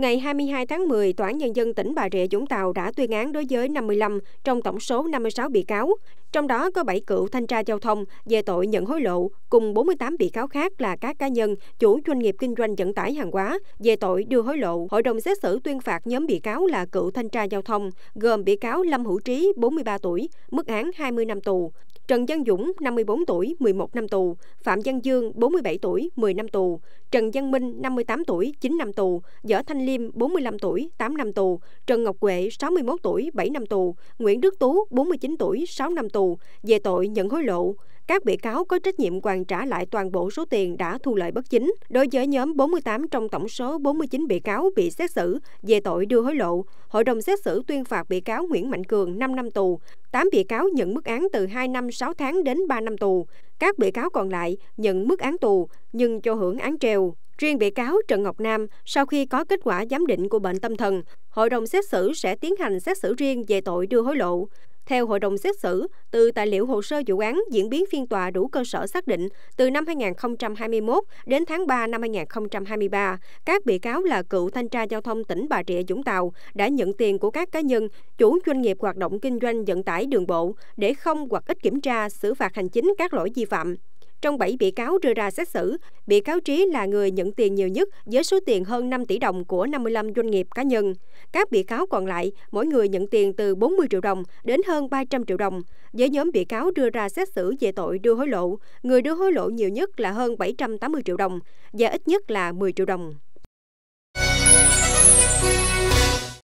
Ngày 22 tháng 10, Tòa án Nhân dân tỉnh Bà Rịa Vũng Tàu đã tuyên án đối với 55 trong tổng số 56 bị cáo, trong đó có 7 cựu thanh tra giao thông về tội nhận hối lộ, cùng 48 bị cáo khác là các cá nhân, chủ doanh nghiệp kinh doanh vận tải hàng hóa về tội đưa hối lộ. Hội đồng xét xử tuyên phạt nhóm bị cáo là cựu thanh tra giao thông, gồm bị cáo Lâm Hữu Trí, 43 tuổi, mức án 20 năm tù, Trần Văn Dũng, 54 tuổi, 11 năm tù, Phạm Văn Dương, 47 tuổi, 10 năm tù, Trần Văn Minh, 58 tuổi, 9 năm tù, Võ Thanh Liên, Liêm, 45 tuổi, 8 năm tù, Trần Ngọc Quệ, 61 tuổi, 7 năm tù, Nguyễn Đức Tú, 49 tuổi, 6 năm tù, về tội nhận hối lộ. Các bị cáo có trách nhiệm hoàn trả lại toàn bộ số tiền đã thu lợi bất chính. Đối với nhóm 48 trong tổng số 49 bị cáo bị xét xử về tội đưa hối lộ, Hội đồng xét xử tuyên phạt bị cáo Nguyễn Mạnh Cường 5 năm tù, 8 bị cáo nhận mức án từ 2 năm 6 tháng đến 3 năm tù. Các bị cáo còn lại nhận mức án tù nhưng cho hưởng án treo. Riêng bị cáo Trần Ngọc Nam, sau khi có kết quả giám định của bệnh tâm thần, hội đồng xét xử sẽ tiến hành xét xử riêng về tội đưa hối lộ. Theo hội đồng xét xử, từ tài liệu hồ sơ vụ án diễn biến phiên tòa đủ cơ sở xác định, từ năm 2021 đến tháng 3 năm 2023, các bị cáo là cựu thanh tra giao thông tỉnh Bà Rịa Vũng Tàu đã nhận tiền của các cá nhân, chủ doanh nghiệp hoạt động kinh doanh vận tải đường bộ để không hoặc ít kiểm tra, xử phạt hành chính các lỗi vi phạm. Trong 7 bị cáo đưa ra xét xử, bị cáo Trí là người nhận tiền nhiều nhất với số tiền hơn 5 tỷ đồng của 55 doanh nghiệp cá nhân. Các bị cáo còn lại, mỗi người nhận tiền từ 40 triệu đồng đến hơn 300 triệu đồng. Với nhóm bị cáo đưa ra xét xử về tội đưa hối lộ, người đưa hối lộ nhiều nhất là hơn 780 triệu đồng và ít nhất là 10 triệu đồng.